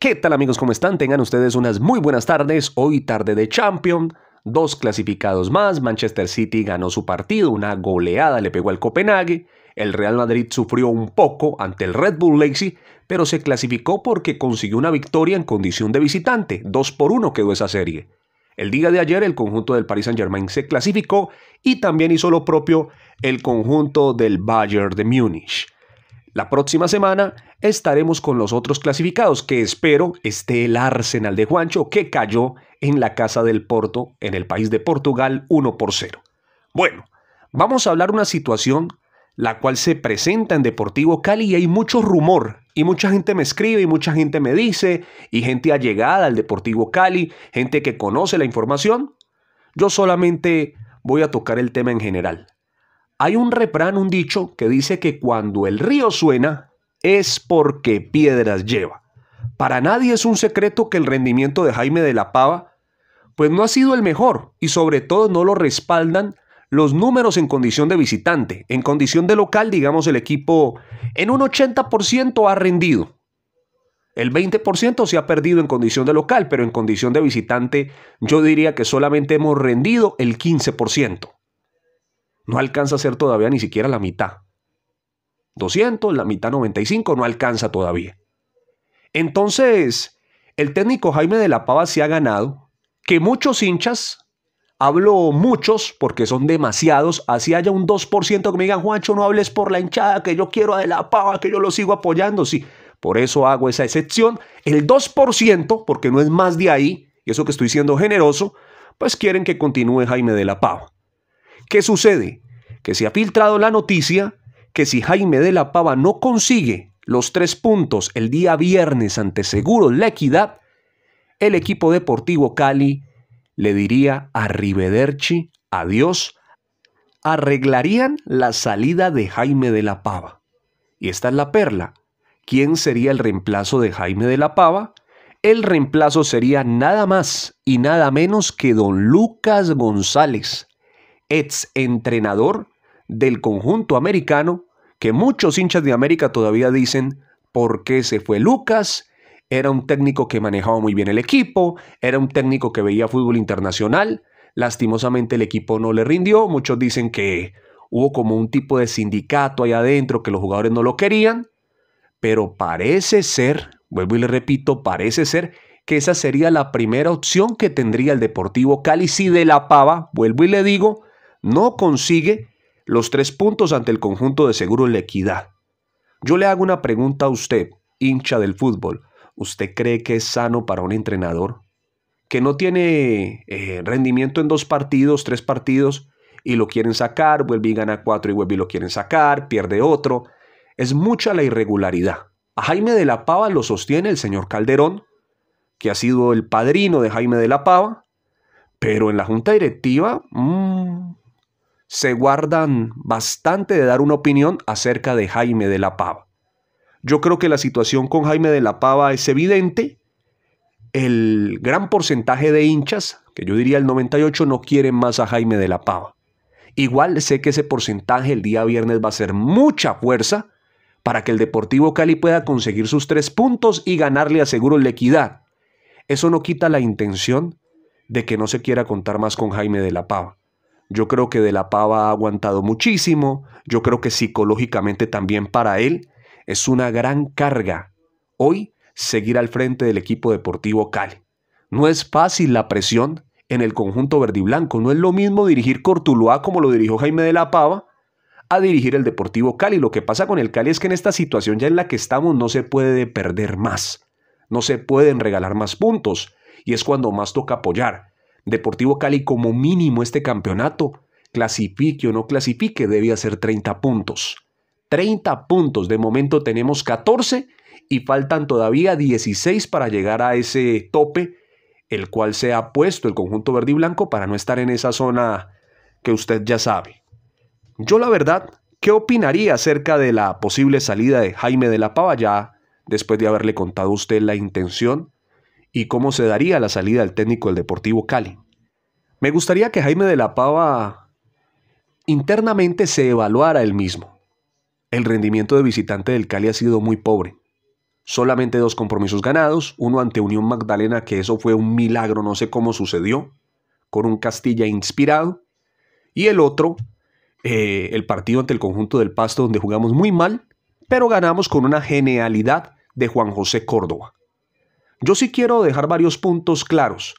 ¿Qué tal amigos? ¿Cómo están? Tengan ustedes unas muy buenas tardes. Hoy tarde de Champions. Dos clasificados más. Manchester City ganó su partido. Una goleada le pegó al Copenhague. El Real Madrid sufrió un poco ante el Red Bull Leipzig, pero se clasificó porque consiguió una victoria en condición de visitante. Dos por uno quedó esa serie. El día de ayer el conjunto del Paris Saint-Germain se clasificó y también hizo lo propio el conjunto del Bayern de Múnich. La próxima semana estaremos con los otros clasificados, que espero esté el Arsenal de Juancho, que cayó en la casa del Porto, en el país de Portugal, 1 por 0. Bueno, vamos a hablar una situación la cual se presenta en Deportivo Cali y hay mucho rumor y mucha gente me escribe y mucha gente me dice y gente allegada al Deportivo Cali, gente que conoce la información. Yo solamente voy a tocar el tema en general. Hay un refrán, un dicho que dice que cuando el río suena es porque piedras lleva. Para nadie es un secreto que el rendimiento de Jaime de la Pava pues no ha sido el mejor y sobre todo no lo respaldan los números en condición de visitante. En condición de local, digamos, el equipo en un 80% ha rendido. El 20% se ha perdido en condición de local, pero en condición de visitante yo diría que solamente hemos rendido el 15% no alcanza a ser todavía ni siquiera la mitad. 200, la mitad 95, no alcanza todavía. Entonces, el técnico Jaime de la Pava se ha ganado que muchos hinchas, hablo muchos porque son demasiados, así haya un 2% que me digan, Juancho, no hables por la hinchada, que yo quiero a de la Pava, que yo lo sigo apoyando. Sí, por eso hago esa excepción. El 2%, porque no es más de ahí, y eso que estoy siendo generoso, pues quieren que continúe Jaime de la Pava. ¿Qué sucede? Que se ha filtrado la noticia que si Jaime de la Pava no consigue los tres puntos el día viernes ante Seguro La Equidad, el equipo deportivo Cali le diría a adiós, arreglarían la salida de Jaime de la Pava. Y esta es la perla. ¿Quién sería el reemplazo de Jaime de la Pava? El reemplazo sería nada más y nada menos que don Lucas González, ex entrenador del conjunto americano, que muchos hinchas de América todavía dicen por qué se fue Lucas. Era un técnico que manejaba muy bien el equipo, era un técnico que veía fútbol internacional. Lastimosamente el equipo no le rindió. Muchos dicen que hubo como un tipo de sindicato ahí adentro, que los jugadores no lo querían. Pero parece ser, vuelvo y le repito, parece ser que esa sería la primera opción que tendría el Deportivo Cali si de la pava, vuelvo y le digo, no consigue los tres puntos ante el conjunto de Seguro La Equidad. Yo le hago una pregunta a usted, hincha del fútbol. ¿Usted cree que es sano para un entrenador que no tiene eh, rendimiento en dos partidos, tres partidos, y lo quieren sacar, vuelve y gana cuatro y vuelve y lo quieren sacar, pierde otro? Es mucha la irregularidad. A Jaime de la Pava lo sostiene el señor Calderón, que ha sido el padrino de Jaime de la Pava, pero en la junta directiva mm, se guardan bastante de dar una opinión acerca de Jaime de la Pava. Yo creo que la situación con Jaime de la Pava es evidente. El gran porcentaje de hinchas, que yo diría el 98, no quieren más a Jaime de la Pava. Igual sé que ese porcentaje el día viernes va a ser mucha fuerza para que el Deportivo Cali pueda conseguir sus tres puntos y ganarle a Seguro la equidad. Eso no quita la intención de que no se quiera contar más con Jaime de la Pava. Yo creo que De la Pava ha aguantado muchísimo. Yo creo que psicológicamente también para él es una gran carga hoy seguir al frente del equipo deportivo Cali. No es fácil la presión en el conjunto verde y blanco. No es lo mismo dirigir Cortuluá como lo dirigió Jaime de la Pava a dirigir el Deportivo Cali. Lo que pasa con el Cali es que en esta situación ya en la que estamos no se puede perder más. No se pueden regalar más puntos. Y es cuando más toca apoyar. Deportivo Cali como mínimo este campeonato, clasifique o no clasifique, debía ser 30 puntos. 30 puntos, de momento tenemos 14 y faltan todavía 16 para llegar a ese tope, el cual se ha puesto el conjunto verde y blanco para no estar en esa zona que usted ya sabe. Yo la verdad, ¿qué opinaría acerca de la posible salida de Jaime de la Pava ya después de haberle contado usted la intención? y cómo se daría la salida del técnico del Deportivo Cali. Me gustaría que Jaime de la Pava internamente se evaluara él mismo. El rendimiento de visitante del Cali ha sido muy pobre. Solamente dos compromisos ganados, uno ante Unión Magdalena, que eso fue un milagro, no sé cómo sucedió, con un Castilla inspirado, y el otro, eh, el partido ante el conjunto del Pasto, donde jugamos muy mal, pero ganamos con una genialidad de Juan José Córdoba. Yo sí quiero dejar varios puntos claros.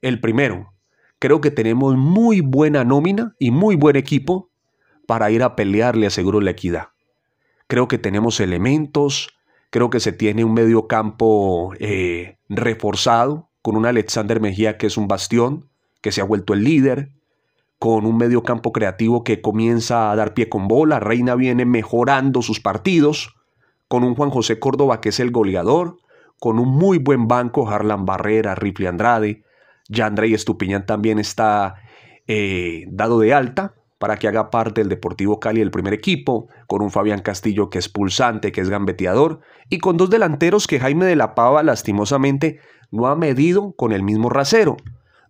El primero, creo que tenemos muy buena nómina y muy buen equipo para ir a pelearle a Seguro la Equidad. Creo que tenemos elementos, creo que se tiene un medio campo eh, reforzado, con un Alexander Mejía que es un bastión, que se ha vuelto el líder, con un medio campo creativo que comienza a dar pie con bola, Reina viene mejorando sus partidos, con un Juan José Córdoba que es el goleador, con un muy buen banco, Harlan Barrera, Rifle Andrade, Yandrey Estupiñán también está eh, dado de alta para que haga parte del Deportivo Cali del primer equipo, con un Fabián Castillo que es pulsante, que es gambeteador, y con dos delanteros que Jaime de la Pava lastimosamente no ha medido con el mismo rasero.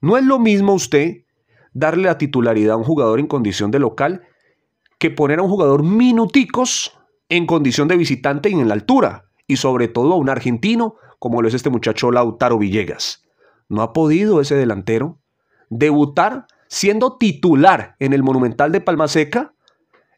No es lo mismo usted darle la titularidad a un jugador en condición de local que poner a un jugador minuticos en condición de visitante y en la altura y sobre todo a un argentino como lo es este muchacho Lautaro Villegas. No ha podido ese delantero debutar siendo titular en el Monumental de Palma Seca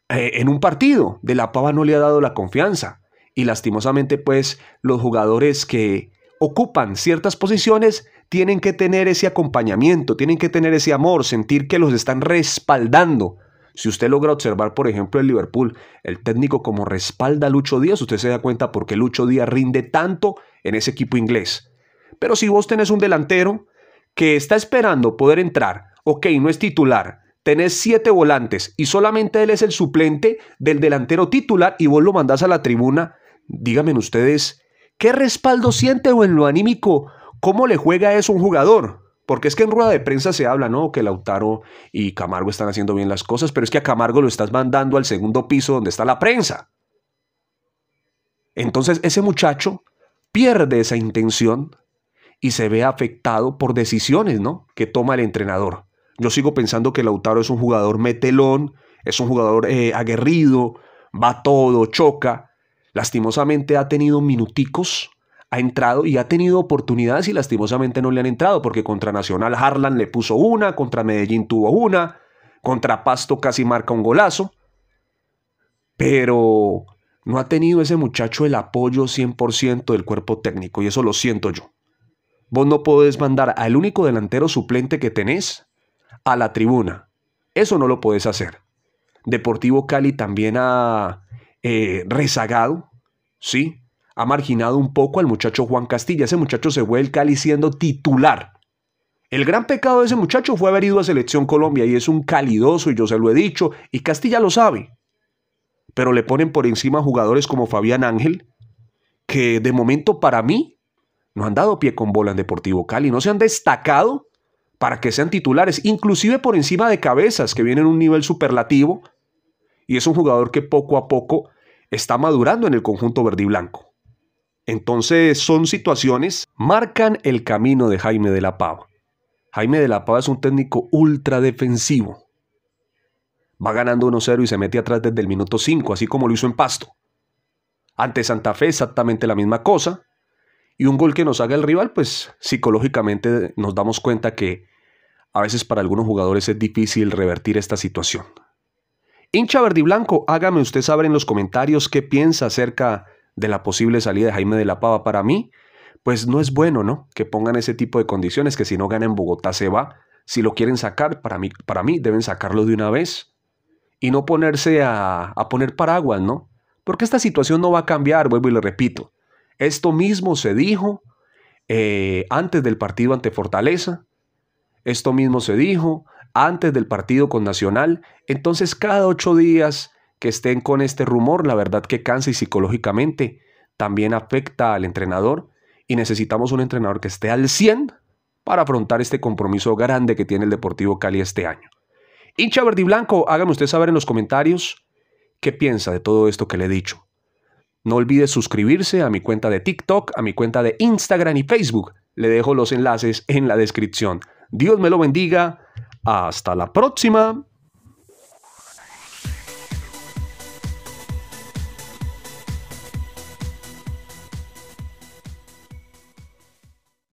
eh, en un partido. De la Pava no le ha dado la confianza. Y lastimosamente, pues, los jugadores que ocupan ciertas posiciones tienen que tener ese acompañamiento, tienen que tener ese amor, sentir que los están respaldando si usted logra observar, por ejemplo, el Liverpool, el técnico como respalda a Lucho Díaz, usted se da cuenta por qué Lucho Díaz rinde tanto en ese equipo inglés. Pero si vos tenés un delantero que está esperando poder entrar, ok, no es titular, tenés siete volantes y solamente él es el suplente del delantero titular y vos lo mandás a la tribuna, díganme ustedes, ¿qué respaldo siente o en lo anímico? ¿Cómo le juega eso a un jugador? Porque es que en rueda de prensa se habla, ¿no? Que Lautaro y Camargo están haciendo bien las cosas, pero es que a Camargo lo estás mandando al segundo piso donde está la prensa. Entonces ese muchacho pierde esa intención y se ve afectado por decisiones, ¿no? Que toma el entrenador. Yo sigo pensando que Lautaro es un jugador metelón, es un jugador eh, aguerrido, va todo, choca. Lastimosamente ha tenido minuticos ha entrado y ha tenido oportunidades y lastimosamente no le han entrado, porque contra Nacional Harlan le puso una, contra Medellín tuvo una, contra Pasto casi marca un golazo, pero no ha tenido ese muchacho el apoyo 100% del cuerpo técnico y eso lo siento yo. Vos no podés mandar al único delantero suplente que tenés a la tribuna. Eso no lo podés hacer. Deportivo Cali también ha eh, rezagado, ¿sí? ha marginado un poco al muchacho Juan Castilla. Ese muchacho se fue al Cali siendo titular. El gran pecado de ese muchacho fue haber ido a Selección Colombia y es un calidoso y yo se lo he dicho y Castilla lo sabe. Pero le ponen por encima jugadores como Fabián Ángel, que de momento para mí no han dado pie con bola en Deportivo Cali, no se han destacado para que sean titulares, inclusive por encima de cabezas que vienen a un nivel superlativo y es un jugador que poco a poco está madurando en el conjunto verde y blanco. Entonces son situaciones, marcan el camino de Jaime de la Pava. Jaime de la Pava es un técnico ultra defensivo. Va ganando 1-0 y se mete atrás desde el minuto 5, así como lo hizo en Pasto. Ante Santa Fe exactamente la misma cosa. Y un gol que nos haga el rival, pues psicológicamente nos damos cuenta que a veces para algunos jugadores es difícil revertir esta situación. Hincha verde blanco, hágame usted saber en los comentarios qué piensa acerca de de la posible salida de Jaime de la Pava. Para mí, pues no es bueno, ¿no? Que pongan ese tipo de condiciones, que si no gana en Bogotá se va. Si lo quieren sacar, para mí, para mí deben sacarlo de una vez y no ponerse a, a poner paraguas, ¿no? Porque esta situación no va a cambiar, vuelvo y le repito. Esto mismo se dijo eh, antes del partido ante Fortaleza, esto mismo se dijo antes del partido con Nacional. Entonces cada ocho días que estén con este rumor, la verdad que cansa y psicológicamente también afecta al entrenador y necesitamos un entrenador que esté al 100 para afrontar este compromiso grande que tiene el Deportivo Cali este año. Hincha verde y blanco, hágame usted saber en los comentarios qué piensa de todo esto que le he dicho. No olvide suscribirse a mi cuenta de TikTok, a mi cuenta de Instagram y Facebook. Le dejo los enlaces en la descripción. Dios me lo bendiga. Hasta la próxima.